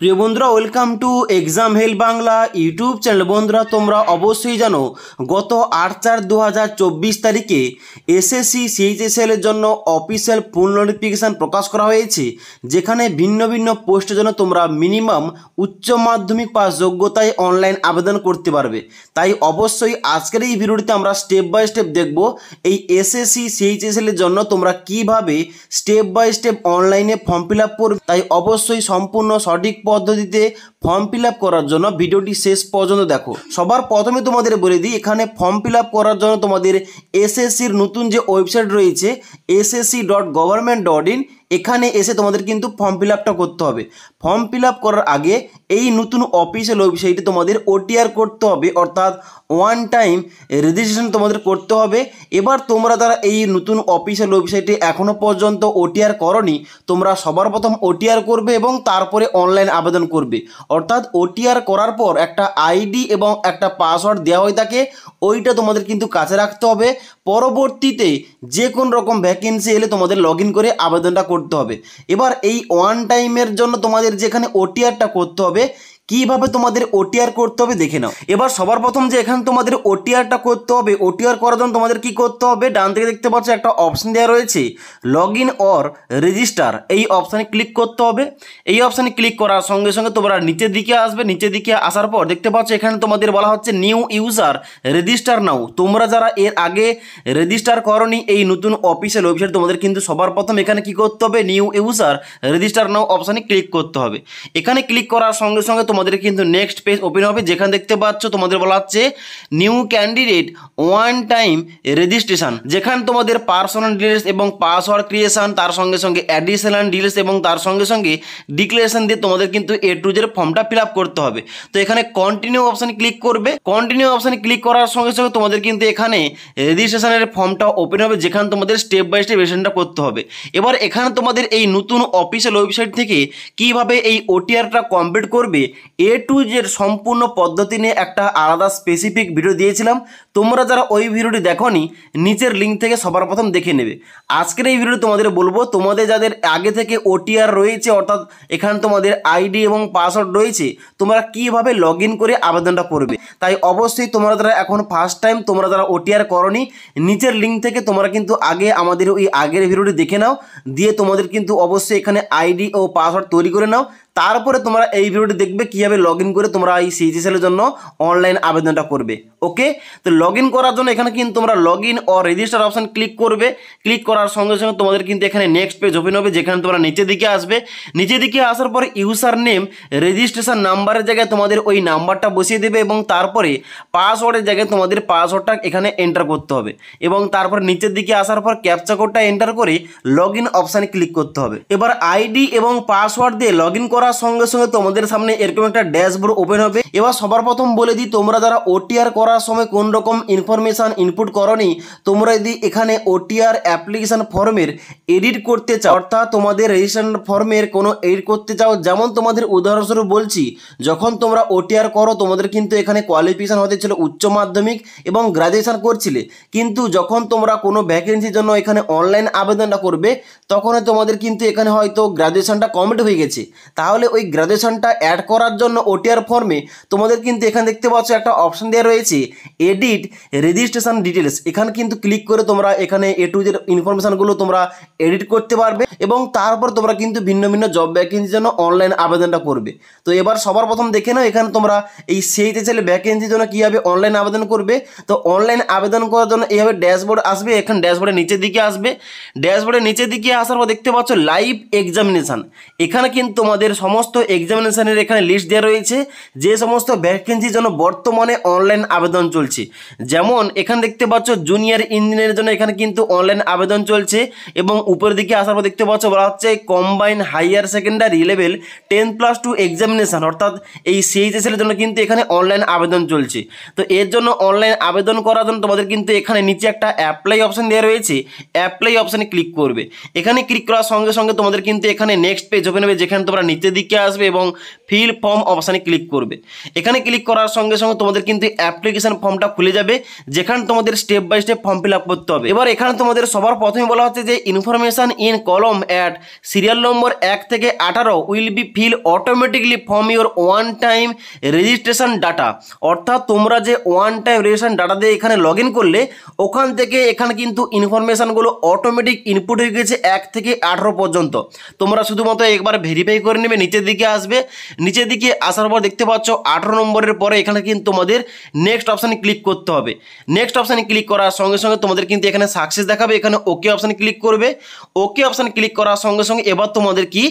প্রিয় বন্ধুরা welcome to exam hell Bangla YouTube channel বন্ধুরা তোমরা অবশ্যই জানো গত আট চার দু তারিখে এসএসসি সিএইচএসএল এর জন্য অফিসিয়াল ফুল নোটিফিকেশান প্রকাশ করা হয়েছে যেখানে ভিন্ন ভিন্ন পোস্টের জন্য তোমরা মিনিমাম উচ্চ মাধ্যমিক পাস যোগ্যতায় অনলাইন আবেদন করতে পারবে তাই অবশ্যই আজকের এই ভিডিওটিতে আমরা স্টেপ বাই স্টেপ দেখব এই এসএসসি সিএইচএসএল এর জন্য তোমরা কিভাবে স্টেপ বাই স্টেপ অনলাইনে ফর্ম ফিল আপ করবে তাই অবশ্যই সম্পূর্ণ সঠিক পদ্ধতিতে ফর্ম ফিল করার জন্য ভিডিওটি শেষ পর্যন্ত দেখো সবার প্রথমে তোমাদের বলে দিই এখানে ফর্ম ফিল করার জন্য তোমাদের এসএসসির নতুন যে ওয়েবসাইট রয়েছে SSC dot government dot in এখানে এসে তোমাদের কিন্তু ফর্ম ফিল আপটা করতে হবে ফর্ম ফিল আপ করার আগে এই নতুন অফিসিয়াল ওয়েবসাইটে তোমাদের ওটিআর করতে হবে অর্থাৎ ওয়ান টাইম রেজিস্ট্রেশন তোমাদের করতে হবে এবার তোমরা তারা এই নতুন অফিসিয়াল ওয়েবসাইটে এখনও পর্যন্ত ওটিআর করনি তোমরা সবার প্রথম ওটিআর করবে এবং তারপরে অনলাইন আবেদন করবে অর্থাৎ ওটিআর করার পর একটা আইডি এবং একটা পাসওয়ার্ড দেওয়া হয়ে থাকে ওইটা তোমাদের কিন্তু কাছে রাখতে হবে পরবর্তীতে যে কোন রকম ভ্যাকেন্সি এলে তোমাদের লগ করে আবেদনটা করতে হবে এবার এই ওয়ান টাইমের জন্য তোমাদের যেখানে ওটিআরটা করতে হবে কিভাবে তোমাদের ওটিআর করতে হবে দেখে নাও এবার সবার প্রথম যে এখানে তোমাদের ওটিআরটা করতে হবে ওটিআর করার জন্য তোমাদের কি করতে হবে ডান থেকে দেখতে পাচ্ছ একটা অপশন দেওয়া রয়েছে লগ ইন অর রেজিস্টার এই অপশানে ক্লিক করতে হবে এই অপশানে ক্লিক করার সঙ্গে সঙ্গে তোমরা নিচের দিকে আসবে নিচের দিকে আসার পর দেখতে পাচ্ছ এখানে তোমাদের বলা হচ্ছে নিউ ইউজার রেজিস্টার নাও তোমরা যারা এর আগে রেজিস্টার করনি এই নতুন অফিসিয়াল ওয়েবসাইট তোমাদের কিন্তু সবার প্রথম এখানে কি করতে হবে নিউ ইউজার রেজিস্টার নাও অপশানে ক্লিক করতে হবে এখানে ক্লিক করার সঙ্গে সঙ্গে তোমাদের কিন্তু নেক্সট পেজ ওপেন হবে যেখানে দেখতে পাচ্ছ তোমাদের বলা হচ্ছে new candidate one time registration যেখানে তোমাদের পার্সোনাল ডিটেলস এবং পাসওয়ার্ড ক্রিয়েশন তার সঙ্গে সঙ্গে অ্যাডিশনাল ডিটেলস এবং তার সঙ্গে সঙ্গে ডিক্লারেশন দিয়ে তোমাদের কিন্তু এ টু জের ফর্মটা ফিল আপ করতে হবে তো এখানে কন্টিনিউ অপশানে ক্লিক করবে কন্টিনিউ অপশানে ক্লিক করার সঙ্গে সঙ্গে তোমাদের কিন্তু এখানে রেজিস্ট্রেশনের ফর্মটা ওপেন হবে যেখানে তোমাদের স্টেপ বাই স্টেপ রেজিস্ট্রেশনটা করতে হবে এবার এখানে তোমাদের এই নতুন অফিসিয়াল ওয়েবসাইট থেকে কিভাবে এই ওটিআরটা কমপ্লিট করবে এ টু জেড সম্পূর্ণ পদ্ধতি নিয়ে একটা আলাদা স্পেসিফিক ভিডিও দিয়েছিলাম তোমরা যারা ওই ভিডিওটি দেখনি নিচের লিঙ্ক থেকে সবার প্রথম দেখে নেবে আজকের এই ভিডিওটি তোমাদের বলবো তোমাদের যাদের আগে থেকে ওটিআর রয়েছে অর্থাৎ এখানে তোমাদের আইডি এবং পাসওয়ার্ড রয়েছে তোমরা কিভাবে লগ করে আবেদনটা করবে তাই অবশ্যই তোমরা যারা এখন ফার্স্ট টাইম তোমরা যারা ওটিআর করনি নিচের লিঙ্ক থেকে তোমরা কিন্তু আগে আমাদের ওই আগের ভিডিওটি দেখে নাও দিয়ে তোমাদের কিন্তু অবশ্যই এখানে আইডি ও পাসওয়ার্ড তৈরি করে নাও তারপরে তোমরা এই ভিডিওটি দেখবে কীভাবে লগ করে তোমরা এই সিজিসেলের জন্য অনলাইন আবেদনটা করবে ওকে তো লগ ইন করার জন্য এখানে কিন্তু তোমরা log in or register option click করবে ক্লিক করার সঙ্গে সঙ্গে তোমাদের কিন্তু এখানে নেক্সট পেজ ওপেন হবে যেখানে তোমরা নিচের দিকে আসবে নিচের দিকে আসার পর ইউসার নেম রেজিস্ট্রেশন নাম্বারের জায়গায় তোমাদের ওই নাম্বারটা বসিয়ে দেবে এবং তারপরে পাসওয়ার্ডের জায়গায় তোমাদের পাসওয়ার্ডটা এখানে এন্টার করতে হবে এবং তারপর নিচের দিকে আসার পর ক্যাপচা কোডটা এন্টার করে লগ ইন অপশানে ক্লিক করতে হবে এবার আইডি এবং পাসওয়ার্ড দিয়ে লগ ইন করার সঙ্গে সঙ্গে তোমাদের সামনে এরকম একটা ড্যাশবোর্ড ওপেন হবে এবার সবার প্রথম বলে দিই তোমরা যারা ওটিআর করার সময় কোন রকম রকম ইনফরমেশান ইনপুট করনি তোমরা যদি এখানে ওটিআর অ্যাপ্লিকেশান ফর্মের এডিট করতে চাও অর্থাৎ তোমাদের রেজিস্ট্রেশন ফর্মের কোনো এডিট করতে চাও যেমন তোমাদের উদাহরণস্বরূপ বলছি যখন তোমরা ওটিআর করো তোমাদের কিন্তু এখানে কোয়ালিফিকেশান হতে ছিল উচ্চ মাধ্যমিক এবং গ্রাজুয়েশান করছিলে কিন্তু যখন তোমরা কোনো ভ্যাকেন্সির জন্য এখানে অনলাইন আবেদনটা করবে তখন তোমাদের কিন্তু এখানে হয়তো গ্র্যাজুয়েশানটা কমপ্লিট হয়ে গেছে তাহলে ওই গ্র্যাজুয়েশানটা অ্যাড করার জন্য ওটিআর ফর্মে তোমাদের কিন্তু এখানে দেখতে পাচ্ছ একটা অপশান দেওয়া রয়েছে এডিট রেজিস্ট্রেশন ডিটেলস এখানে কিন্তু ক্লিক করে তোমরা এখানে এ টু জেড ইনফরমেশানগুলো তোমরা এডিট করতে পারবে এবং তারপর তোমরা কিন্তু ভিন্ন ভিন্ন জব ভ্যাকেন্সির জন্য অনলাইন আবেদনটা করবে তো এবার সবার প্রথম দেখে নাও এখানে তোমরা এই সেইতে ছেলে ভ্যাকেন্সির জন্য কীভাবে অনলাইন আবেদন করবে তো অনলাইন আবেদন করার জন্য এইভাবে ড্যাশবোর্ড আসবে এখানে ড্যাশবোর্ডের নিচের দিকে আসবে ড্যাশবোর্ডের নিচের দিকে আসার পর দেখতে পাচ্ছ লাইভ এক্সামিনেশান এখানে কিন্তু তোমাদের সমস্ত এক্সামিনেশানের এখানে লিস্ট দেওয়া রয়েছে যে সমস্ত ভ্যাকেন্সির জন্য বর্তমানে অনলাইন আবেদন চলছে যেমন এখানে দেখতে পাচ্ছ জুনিয়র ইঞ্জিনিয়ারের জন্য এখানে কিন্তু অনলাইন আবেদন চলছে এবং উপরের দিকে আসার পর দেখতে পাচ্ছ বলা হচ্ছে combine higher secondary level ten plus two examination অর্থাৎ এই এর জন্য কিন্তু এখানে অনলাইন আবেদন চলছে তো এর জন্য অনলাইন আবেদন করার জন্য তোমাদের কিন্তু এখানে নিচে একটা অ্যাপ্লাই অপশান দেওয়া রয়েছে অ্যাপ্লাই অপশানে ক্লিক করবে এখানে ক্লিক করার সঙ্গে সঙ্গে তোমাদের কিন্তু এখানে নেক্সট পেজ ওপেন হবে যেখানে তোমরা নিচের দিকে আসবে এবং ফিল ফর্ম অপশানে ক্লিক করবে এখানে ক্লিক করার সঙ্গে সঙ্গে তোমাদের কিন্তু অ্যাপ্লিকেশান ফর্মটা খুলে যাবে যেখানে তোমাদের step by step form fill up করতে হবে এবার এখানে তোমাদের সবার প্রথমে বলা হচ্ছে যে information in column at serial number এক থেকে আঠারো will be fill automatically from your one time registration data অর্থাৎ তোমরা যে ওয়ান টাইম রেজিস্ট্রেশন ডাটা দিয়ে এখানে লগ করলে ওখান থেকে এখানে কিন্তু ইনফরমেশানগুলো অটোমেটিক ইনপুট হয়ে গেছে এক থেকে আঠারো পর্যন্ত তোমরা শুধুমাত্র একবার ভেরিফাই করে নেবে নিচের দিকে আসবে নিচের দিকে আসার পর দেখতে পাচ্ছ আঠেরো নম্বরের পরে এখানে কিন্তু তোমাদের নেক্সট অপশানে ক্লিক করতে হবে নেক্সট অপশানে ক্লিক করার সঙ্গে সঙ্গে তোমাদের কিন্তু এখানে সাকসেস দেখাবে এখানে ওকে অপশানে ক্লিক করবে ওকে অপশানে ক্লিক করার সঙ্গে সঙ্গে এবার তোমাদের কি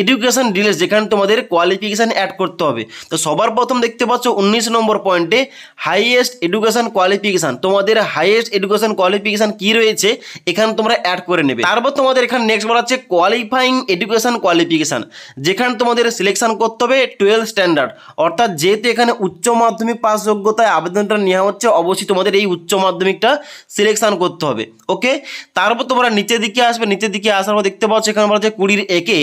এডুকেশন ডিটেলস যেখানে তোমাদের কোয়ালিফিকেশান অ্যাড করতে হবে তো সবার প্রথম দেখতে পাচ্ছ উনিশ নম্বর পয়েন্টে হাইয়েস্ট এডুকেশন কোয়ালিফিকেশান তোমাদের হাইয়েস্ট এডুকেশন কোয়ালিফিকেশান কি রয়েছে এখানে তোমরা অ্যাড করে নেবে তারপর তোমাদের এখানে নেক্সট বলা হচ্ছে কোয়ালিফাইং এডুকেশন কোয়ালিফিকেশান যেখানে তোমাদের সিলেকশন করতে হবে হবে টুয়েলভ স্ট্যান্ডার্ড অর্থাৎ যেহেতু এখানে উচ্চ মাধ্যমিক পাস যোগ্যতায় আবেদনটা নেওয়া হচ্ছে অবশ্যই তোমাদের এই উচ্চ মাধ্যমিকটা সিলেকশান করতে হবে ওকে তারপর তোমরা নিচের দিকে আসবে নিচের দিকে আসার পর দেখতে পাচ্ছ এখানে বলা হচ্ছে কুড়ির একে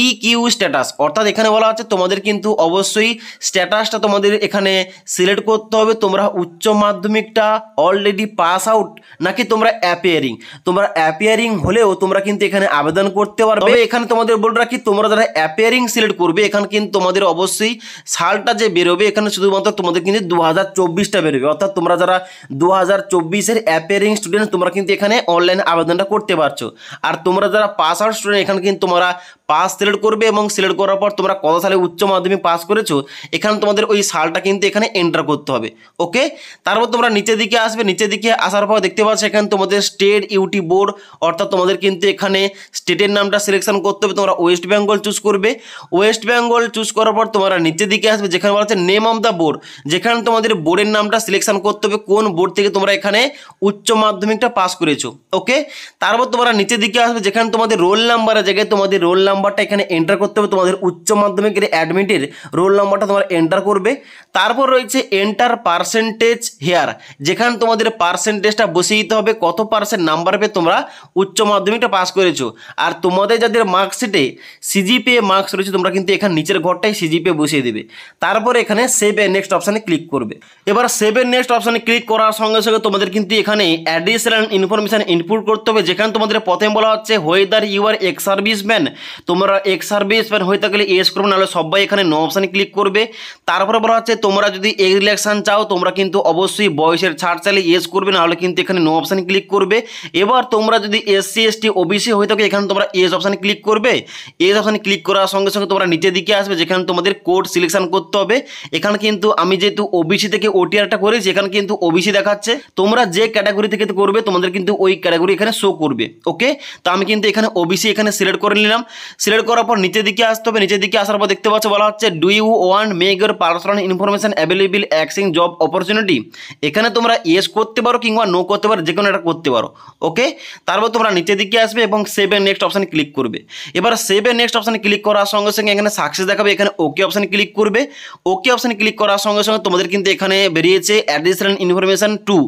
ই কিউ স্ট্যাটাস অর্থাৎ এখানে বলা হচ্ছে তোমাদের কিন্তু অবশ্যই স্ট্যাটাসটা তোমাদের এখানে সিলেক্ট করতে হবে তোমরা উচ্চ মাধ্যমিকটা অলরেডি পাস আউট নাকি তোমরা অ্যাপিয়ারিং তোমরা অ্যাপিয়ারিং হলেও তোমরা কিন্তু এখানে আবেদন করতে পারবে এখানে তোমাদের বলে রাখি তোমরা যারা অ্যাপিয়ারিং সিলেক্ট করবে এখানে কিন্তু তোমাদের অবশ্যই সালটা যে বেরোবে এখানে শুধুমাত্র তোমাদের কিন্তু দু হাজার চব্বিশটা বেরোবে অর্থাৎ তোমরা যারা দু হাজার চব্বিশের অ্যাপেয়ারিং স্টুডেন্ট তোমরা কিন্তু এখানে অনলাইনে আবেদনটা করতে পারছো আর তোমরা যারা পাস আউট স্টুডেন্ট এখানে কিন্তু তোমরা পাস সিলেক্ট করবে এবং সিলেক্ট করার পর তোমরা কত সালে উচ্চ মাধ্যমিক পাস করেছো এখানে তোমাদের ওই সালটা কিন্তু এখানে এন্টার করতে হবে ওকে তারপর তোমরা নিচের দিকে আসবে নিচের দিকে আসার পর দেখতে পাচ্ছ এখানে তোমাদের স্টেট ইউটি বোর্ড অর্থাৎ তোমাদের কিন্তু এখানে স্টেটের নামটা সিলেকশন করতে হবে তোমরা ওয়েস্ট বেঙ্গল চুজ করবে ওয়েস্ট বেঙ্গল চুজ করার পর তোমরা নিচের দিকে আসবে যেখানে বলা হচ্ছে নেম অফ দ্য বোর্ড যেখানে তোমাদের বোর্ডের নামটা সিলেকশন করতে হবে কোন বোর্ড থেকে তোমরা এখানে উচ্চ মাধ্যমিকটা পাস করেছো ওকে তারপর তোমরা নিচের দিকে আসবে যেখানে তোমাদের রোল নাম্বারের জায়গায় তোমাদের রোল নাম্বার নম্বরটা এখানে এন্টার করতে হবে তোমাদের উচ্চ মাধ্যমিকের অ্যাডমিটের রোল নাম্বারটা তোমার এন্টার করবে তারপর রয়েছে এন্টার পার্সেন্টেজ হেয়ার যেখানে তোমাদের পার্সেন্টেজটা বসিয়ে দিতে হবে কত পার্সেন্ট নাম্বার পেয়ে তোমরা উচ্চ মাধ্যমিকটা পাস করেছো আর তোমাদের যাদের মার্কশিটে সিজিপিএ মার্কস রয়েছে তোমরা কিন্তু এখানে নিচের ঘরটাই সিজিপিএ বসিয়ে দেবে তারপর এখানে সেভ এ নেক্সট অপশানে ক্লিক করবে এবার সেভ এ নেক্সট অপশানে ক্লিক করার সঙ্গে সঙ্গে তোমাদের কিন্তু এখানে অ্যাডিশনাল ইনফরমেশান ইনপুট করতে হবে যেখানে তোমাদের প্রথমে বলা হচ্ছে whether you are ex serviceman তোমরা এক্স সার্ভিসম্যান হয়ে থাকলে এস করবে নাহলে সবাই এখানে নো অপশানে ক্লিক করবে তারপরে বলা হচ্ছে তোমরা যদি এ রিলেকশান চাও তোমরা কিন্তু অবশ্যই বয়সের ছাড় চাইলে এস করবে নাহলে কিন্তু এখানে নো অপশানে ক্লিক করবে এবার তোমরা যদি এসসি এসটি ওবিসি হয়ে থাকে এখানে তোমরা এস অপশানে ক্লিক করবে এস অপশানে ক্লিক করার সঙ্গে সঙ্গে তোমরা নিচের দিকে আসবে যেখানে তোমাদের কোড সিলেকশন করতে হবে এখানে কিন্তু আমি যেহেতু ওবিসি থেকে ওটিআরটা করেছি এখানে কিন্তু ওবিসি দেখাচ্ছে তোমরা যে ক্যাটাগরি থেকে করবে তোমাদের কিন্তু ওই ক্যাটাগরি এখানে শো করবে ওকে তো আমি কিন্তু এখানে ওবিসি এখানে সিলেক্ট করে নিলাম সিলেক্ট করার পর নিচের দিকে আসতে হবে নিচের দিকে আসার পর দেখতে পাচ্ছ বলা হচ্ছে do you want make your personal information available accessing job opportunity এখানে তোমরা ইয়েস করতে পারো কিংবা নো করতে পারো যে কোনো একটা করতে পারো ওকে তারপর তোমরা নিচের দিকে আসবে এবং সেভের নেক্সট অপশানে ক্লিক করবে এবার সেভের নেক্সট অপশানে ক্লিক করার সঙ্গে সঙ্গে এখানে সাকসেস দেখাবে এখানে ওকে অপশানে ক্লিক করবে ওকে অপশানে ক্লিক করার সঙ্গে সঙ্গে তোমাদের কিন্তু এখানে বেরিয়েছে অ্যাডিশনাল ইনফরমেশান টু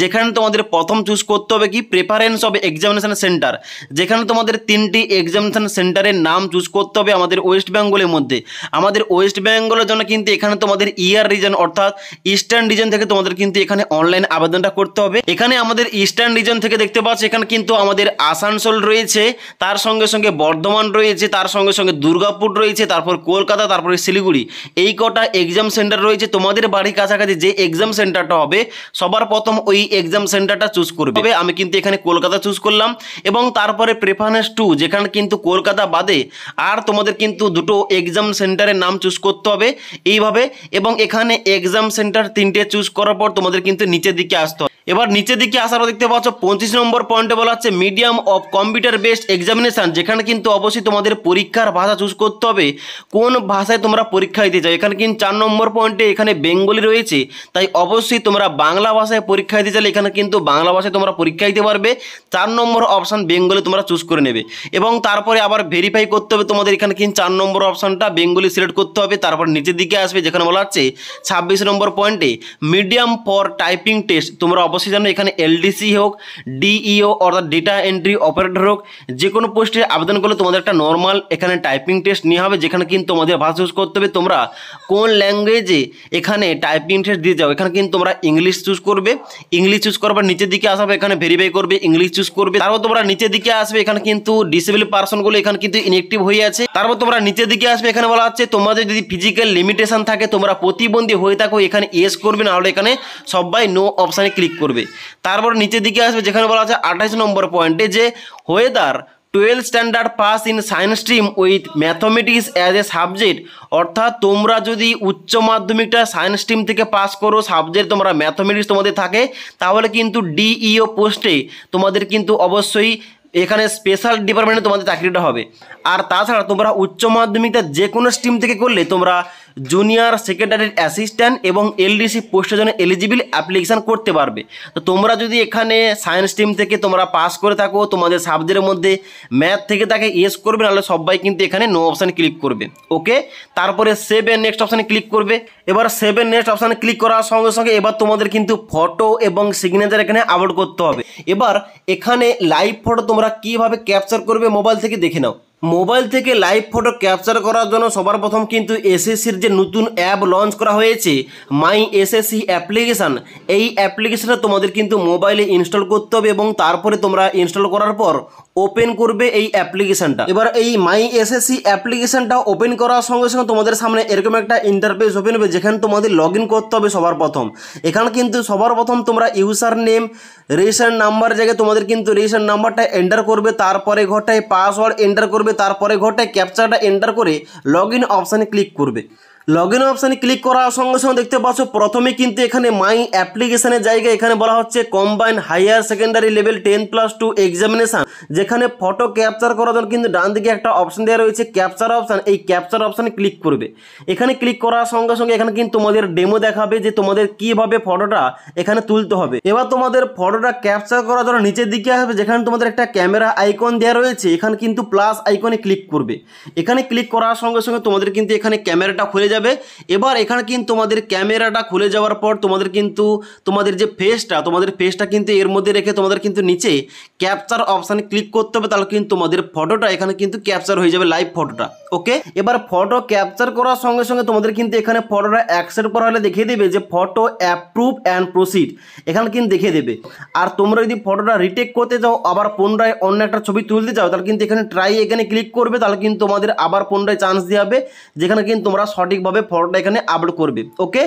যেখানে তোমাদের প্রথম চুজ করতে হবে কি প্রেফারেন্স অফ এক্সামিনেশান সেন্টার যেখানে তোমাদের তিনটি এক্সামিনেশান সেন্টারে স্টেটের নাম চুজ করতে হবে আমাদের ওয়েস্ট বেঙ্গলের মধ্যে আমাদের ওয়েস্ট বেঙ্গলের জন্য কিন্তু এখানে তোমাদের ইয়ার রিজন অর্থাৎ ইস্টার্ন রিজন থেকে তোমাদের কিন্তু এখানে অনলাইন আবেদনটা করতে হবে এখানে আমাদের ইস্টার্ন রিজন থেকে দেখতে পাচ্ছ এখানে কিন্তু আমাদের আসানসোল রয়েছে তার সঙ্গে সঙ্গে বর্ধমান রয়েছে তার সঙ্গে সঙ্গে দুর্গাপুর রয়েছে তারপর কলকাতা তারপরে শিলিগুড়ি এই কটা এক্সাম সেন্টার রয়েছে তোমাদের বাড়ির কাছাকাছি যে এক্সাম সেন্টারটা হবে সবার প্রথম ওই এক্সাম সেন্টারটা চুজ করবে আমি কিন্তু এখানে কলকাতা চুজ করলাম এবং তারপরে প্রেফারেন্স টু যেখানে কিন্তু কলকাতা বাদ বাদে আর তোমাদের কিন্তু দুটো এক্সাম সেন্টারের নাম চুজ করতে হবে এইভাবে এবং এখানে এক্সাম সেন্টার তিনটে চুজ করার পর তোমাদের কিন্তু নিচের দিকে আসতে হবে এবার নিচের দিকে আসারও দেখতে পাচ্ছ পঁচিশ নম্বর পয়েন্টে বলা হচ্ছে medium of computer based examination যেখানে কিন্তু অবশ্যই তোমাদের পরীক্ষার ভাষা চুজ করতে হবে কোন ভাষায় তোমরা পরীক্ষা দিতে চাও এখানে কিন্তু চার নম্বর পয়েন্টে এখানে বেঙ্গলি রয়েছে তাই অবশ্যই তোমরা বাংলা ভাষায় পরীক্ষা দিতে চাইলে এখানে কিন্তু বাংলা ভাষায় তোমরা পরীক্ষা দিতে পারবে চার নম্বর অপশান বেঙ্গলি তোমরা চুজ করে নেবে এবং তারপরে আবার ভেরিফাই করতে হবে তোমাদের এখানে কিন্তু চার নম্বর অপশানটা বেঙ্গলি সিলেক্ট করতে হবে তারপর নিচের দিকে আসবে যেখানে বলা হচ্ছে ছাব্বিশ নম্বর পয়েন্টে মিডিয়াম ফর টাইপিং টেস্ট তোমরা অবশ্যই জানো এখানে এলডিসি হোক ডিইও অর্থাৎ ডেটা এন্ট্রি অপারেটর হোক যে কোনো পোস্টে আবেদন করলে তোমাদের একটা নর্মাল এখানে টাইপিং টেস্ট নিয়ে হবে যেখানে কিন্তু তোমাদের ভাষা চুজ করতে হবে তোমরা কোন ল্যাঙ্গুয়েজে এখানে টাইপিং টেস্ট দিয়ে যাও এখানে কিন্তু তোমরা ইংলিশ চুজ করবে ইংলিশ চুজ করবার নিচের দিকে আসবে এখানে ভেরিফাই করবে ইংলিশ চুজ করবে তারপর তোমরা নিচের দিকে আসবে এখানে কিন্তু ডিসেবল পার্সনগুলো এখানে কিন্তু ইনএক্টিভ হয়ে আছে তারপর তোমরা নিচের দিকে আসবে এখানে বলা হচ্ছে তোমাদের যদি ফিজিক্যাল লিমিটেশন থাকে তোমরা প্রতিবন্ধী হয়ে থাকো এখানে এস করবে নাহলে এখানে সবাই নো অপশানে ক্লিক করবে করবে তারপর নিচের দিকে আসবে যেখানে বলা আছে আঠাশ নম্বর পয়েন্টে যে whether twelve standard pass in science stream with mathematics as a subject অর্থাৎ তোমরা যদি উচ্চ মাধ্যমিকটা সায়েন্স স্ট্রিম থেকে পাস করো সাবজেক্ট তোমরা ম্যাথমেটিক্স তোমাদের থাকে তাহলে কিন্তু ডিইও পোস্টে e তোমাদের কিন্তু অবশ্যই এখানে স্পেশাল ডিপার্টমেন্টে তোমাদের চাকরিটা হবে আর তাছাড়া তোমরা উচ্চ মাধ্যমিকটা যে কোনো স্ট্রিম থেকে করলে তোমরা জুনিয়র সেক্রেটারির অ্যাসিস্ট্যান্ট এবং এলডিসি পোস্টের জন্য এলিজিবল অ্যাপ্লিকেশান করতে পারবে তো তোমরা যদি এখানে সায়েন্স স্ট্রিম থেকে তোমরা পাস করে থাকো তোমাদের সাবজেক্টের মধ্যে ম্যাথ থেকে তাকে ইয়েস করবে নাহলে সবাই কিন্তু এখানে নো অপশান ক্লিক করবে ওকে তারপরে সেভেন নেক্সট অপশানে ক্লিক করবে এবার সেভেন নেক্সট অপশানে ক্লিক করার সঙ্গে সঙ্গে এবার তোমাদের কিন্তু ফটো এবং সিগনেচার এখানে আপলোড করতে হবে এবার এখানে লাইভ ফটো তোমরা কীভাবে ক্যাপচার করবে মোবাইল থেকে দেখে নাও মোবাইল থেকে লাইভ ফটো ক্যাপচার করার জন্য সবার প্রথম কিন্তু এসএসসির যে নতুন অ্যাপ লঞ্চ করা হয়েছে মাই এসএসসি অ্যাপ্লিকেশান এই অ্যাপ্লিকেশানটা তোমাদের কিন্তু মোবাইলে ইনস্টল করতে হবে এবং তারপরে তোমরা ইনস্টল করার পর ওপেন করবে এই অ্যাপ্লিকেশানটা এবার এই মাই এসএসসি অ্যাপ্লিকেশানটা ওপেন করার সঙ্গে সঙ্গে তোমাদের সামনে এরকম একটা ইন্টারফেস ওপেন হবে যেখানে তোমাদের লগ করতে হবে সবার প্রথম এখানে কিন্তু সবার প্রথম তোমরা ইউজার নেম রেশন নাম্বার জায়গায় তোমাদের কিন্তু রেশন নাম্বারটা এন্টার করবে তারপরে ঘরটায় পাসওয়ার্ড এন্টার করবে তারপরে ঘটে ক্যাপচারটা এন্টার করে লগ ইন অপশানে ক্লিক করবে লগ ইন অপশানে ক্লিক করার সঙ্গে সঙ্গে দেখতে পাচ্ছ প্রথমে কিন্তু এখানে মাই অ্যাপ্লিকেশনের জায়গা এখানে বলা হচ্ছে combine higher secondary level ten plus two examination যেখানে ফটো ক্যাপচার করার জন্য কিন্তু ডান দিকে একটা অপশান দেওয়া রয়েছে ক্যাপচার অপশান এই ক্যাপচার অপশানে ক্লিক করবে এখানে ক্লিক করার সঙ্গে সঙ্গে এখানে কিন্তু তোমাদের ডেমো দেখাবে যে তোমাদের কীভাবে ফটোটা এখানে তুলতে হবে এবার তোমাদের ফটোটা ক্যাপচার করার জন্য নিচের দিকে আসবে যেখানে তোমাদের একটা ক্যামেরা আইকন দেওয়া রয়েছে এখানে কিন্তু প্লাস আইকনে ক্লিক করবে এখানে ক্লিক করার সঙ্গে সঙ্গে তোমাদের কিন্তু এখানে ক্যামেরাটা খুলে যাবে এবার এখানে কিন্তু তোমাদের ক্যামেরাটা খুলে যাওয়ার পর তোমাদের কিন্তু তোমাদের যে ফেসটা তোমাদের ফেসটা কিন্তু এর মধ্যে রেখে তোমাদের কিন্তু নিচে ক্যাপচার অপশানে ক্লিক করতে হবে তাহলে কিন্তু তোমাদের ফটোটা এখানে কিন্তু ক্যাপচার হয়ে যাবে লাইভ ফটোটা ওকে এবার ফটো ক্যাপচার করার সঙ্গে সঙ্গে তোমাদের কিন্তু এখানে ফটোটা অ্যাকসেপ্ট করা হলে দেখিয়ে দেবে যে ফটো অ্যাপ্রুভ অ্যান্ড প্রসিড এখানে কিন্তু দেখিয়ে দেবে আর তোমরা যদি ফটোটা রিটেক করতে যাও আবার পুনরায় অন্য একটা ছবি তুলতে যাও তাহলে কিন্তু এখানে ট্রাই এখানে ক্লিক করবে তাহলে কিন্তু তোমাদের আবার পুনরায় চান্স দেওয়া হবে যেখানে কিন্তু তোমরা সঠিক সঠিকভাবে ফটোটা এখানে আপলোড করবে ওকে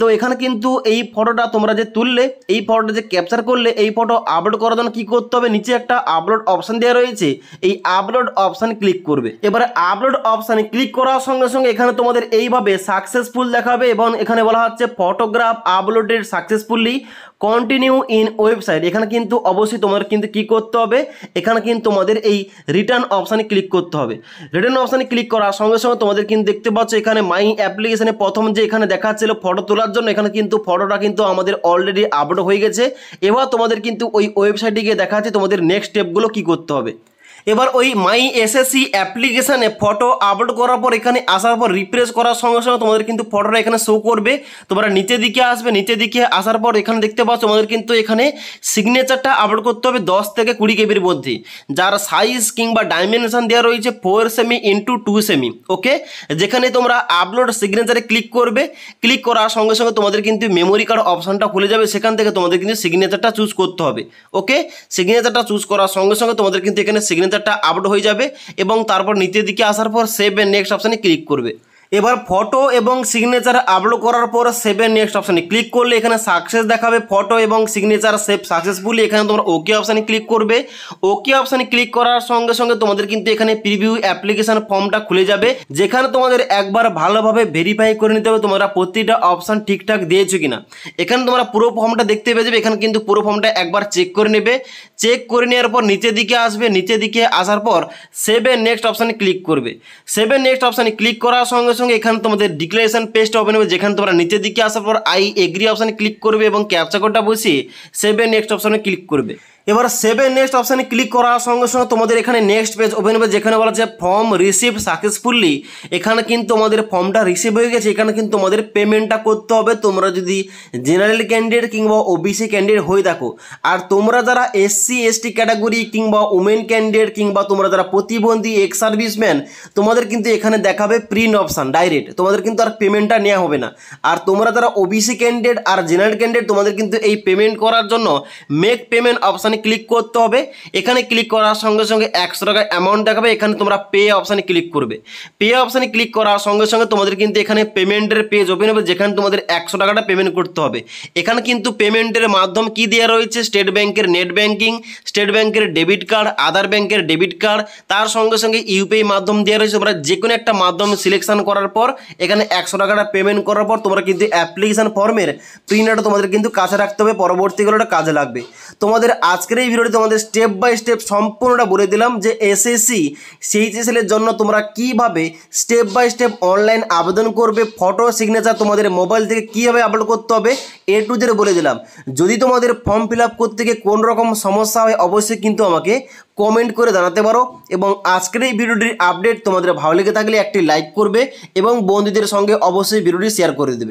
তো এখানে কিন্তু এই ফটোটা তোমরা যে তুললে এই ফটোটা যে ক্যাপচার করলে এই ফটো আপলোড করার জন্য কী করতে হবে নিচে একটা আপলোড অপশান দেওয়া রয়েছে এই আপলোড অপশান ক্লিক করবে এবারে আপলোড অপশানে ক্লিক করার সঙ্গে সঙ্গে এখানে তোমাদের এইভাবে সাকসেসফুল দেখাবে এবং এখানে বলা হচ্ছে photograph uploaded successfully continue in website এখানে কিন্তু অবশ্যই তোমাদের কিন্তু কি করতে হবে এখানে কিন্তু তোমাদের এই রিটার্ন অপশানে ক্লিক করতে হবে রিটার্ন অপশানে ক্লিক করার সঙ্গে সঙ্গে তোমাদের কিন্তু দেখতে পাচ্ছ এখানে মাই অ্যাপ্লিকেশানে প্রথম যে এখানে দেখাচ্ছিল ফটো তোলার জন্য এখানে কিন্তু ফটোটা কিন্তু আমাদের অলরেডি আপলোড হয়ে গেছে এবার তোমাদের কিন্তু ওই ওয়েবসাইটে গিয়ে দেখাচ্ছে তোমাদের নেক্সট স্টেপগুলো কি করতে হবে এবার ওই মাই এসএসসি অ্যাপ্লিকেশানে ফটো আপলোড করার পর এখানে আসার পর রিফ্রেশ করার সঙ্গে সঙ্গে তোমাদের কিন্তু ফটোটা এখানে শো করবে তোমরা নিচে দিকে আসবে নিচে দিকে আসার পর এখানে দেখতে পাচ্ছ তোমাদের কিন্তু এখানে সিগনেচারটা আপলোড করতে হবে দশ থেকে কুড়ি কেবির মধ্যে যার সাইজ কিংবা ডাইমেনশান দেওয়া রয়েছে four semi into two semi okay যেখানে তোমরা আপলোড সিগনেচারে ক্লিক করবে ক্লিক করার সঙ্গে সঙ্গে তোমাদের কিন্তু মেমোরি কার্ড অপশানটা খুলে যাবে সেখান থেকে তোমাদের কিন্তু সিগনেচারটা চুজ করতে হবে ওকে সিগনেচারটা চুজ করার সঙ্গে সঙ্গে তোমাদের কিন্তু এখানে সিগনেচার সেন্সারটা আপডেট হয়ে যাবে এবং তারপর নিচের দিকে আসার পর সেভ নেক্সট অপশানে ক্লিক করবে এবার ফটো এবং সিগনেচার আপলোড করার পর সেভে নেক্সট অপশানে ক্লিক করলে এখানে সাকসেস দেখাবে ফটো এবং সিগনেচার সেভ সাকসেসফুলি এখানে তোমরা ওকে অপশানে ক্লিক করবে ওকে অপশানে ক্লিক করার সঙ্গে সঙ্গে তোমাদের কিন্তু এখানে প্রিভিউ অ্যাপ্লিকেশান ফর্মটা খুলে যাবে যেখানে তোমাদের একবার ভালোভাবে ভেরিফাই করে নিতে হবে তোমরা প্রতিটা অপশান ঠিকঠাক দিয়েছো কিনা এখানে তোমরা পুরো ফর্মটা দেখতে পেয়ে যাবে এখানে কিন্তু পুরো ফর্মটা একবার চেক করে নেবে চেক করে নেওয়ার পর নিচের দিকে আসবে নিচের দিকে আসার পর সেভে নেক্সট অপশানে ক্লিক করবে সেভে নেক্সট অপশানে ক্লিক করার সঙ্গে সঙ্গে এখানে তোমাদের ডিক্লারেশন পেস্ট ওপেন হবে যেখানে তোমরা নিচের দিকে আসার পর আই এগ্রি অপশানে ক্লিক করবে এবং ক্যাপচা কোডটা বসিয়ে সেভেন নেক্সট অপশানে ক্লিক করবে এবার সেভেন নেক্সট অপশানে ক্লিক করার সঙ্গে সঙ্গে তোমাদের এখানে নেক্সট পেজ ওপেন হবে যেখানে বলা যে ফর্ম রিসিভ সাকসেসফুললি এখানে কিন্তু তোমাদের ফর্মটা রিসিভ হয়ে গেছে এখানে কিন্তু তোমাদের পেমেন্টটা করতে হবে তোমরা যদি জেনারেল ক্যান্ডিডেট কিংবা ওবিসি ক্যান্ডিডেট হয়ে থাকো আর তোমরা যারা এসসি এসটি ক্যাটাগরি কিংবা ওমেন ক্যান্ডিডেট কিংবা তোমরা যারা প্রতিবন্ধী এক্স সার্ভিসম্যান তোমাদের কিন্তু এখানে দেখাবে প্রিন্ট অপশান ডাইরেক্ট তোমাদের কিন্তু আর পেমেন্টটা নেওয়া হবে না আর তোমরা যারা ওবিসি ক্যান্ডিডেট আর জেনারেল ক্যান্ডিডেট তোমাদের কিন্তু এই পেমেন্ট করার জন্য মেক পেমেন্ট অপশানে ক্লিক করতে হবে এখানে ক্লিক করার সঙ্গে সঙ্গে একশো টাকা অ্যামাউন্ট দেখাবে এখানে তোমরা পে অপশানে ক্লিক করবে পে অপশানে ক্লিক করার সঙ্গে সঙ্গে তোমাদের কিন্তু এখানে পেমেন্টের পেজ ওপেন হবে যেখানে তোমাদের একশো টাকাটা পেমেন্ট করতে হবে এখানে কিন্তু পেমেন্টের মাধ্যম কি দেওয়া রয়েছে স্টেট ব্যাংকের নেট ব্যাঙ্কিং স্টেট ব্যাংকের ডেবিট কার্ড আধার ব্যাংকের ডেবিট কার্ড তার সঙ্গে সঙ্গে ইউপিআই মাধ্যম দেওয়া রয়েছে তোমরা যে কোনো একটা মাধ্যম সিলেকশন করার পর এখানে একশো টাকাটা পেমেন্ট করার পর তোমরা কিন্তু অ্যাপ্লিকেশান ফর্মের প্রিন্টটা তোমাদের কিন্তু কাছে রাখতে হবে পরবর্তীকালে ওটা কাজে লাগবে তোমাদের আজকে আজকের এই ভিডিওটি তোমাদের স্টেপ বাই স্টেপ সম্পূর্ণটা বলে দিলাম যে এসএসসি এর জন্য তোমরা কিভাবে স্টেপ বাই স্টেপ অনলাইন আবেদন করবে ফটো সিগনেচার তোমাদের মোবাইল থেকে কীভাবে আপলোড করতে হবে এ টু জেড বলে দিলাম যদি তোমাদের ফর্ম ফিল আপ করতে গিয়ে কোন রকম সমস্যা হয় অবশ্যই কিন্তু আমাকে কমেন্ট করে জানাতে পারো এবং আজকের এই ভিডিওটির আপডেট তোমাদের ভালো লেগে থাকলে একটি লাইক করবে এবং বন্ধুদের সঙ্গে অবশ্যই ভিডিওটি শেয়ার করে দেবে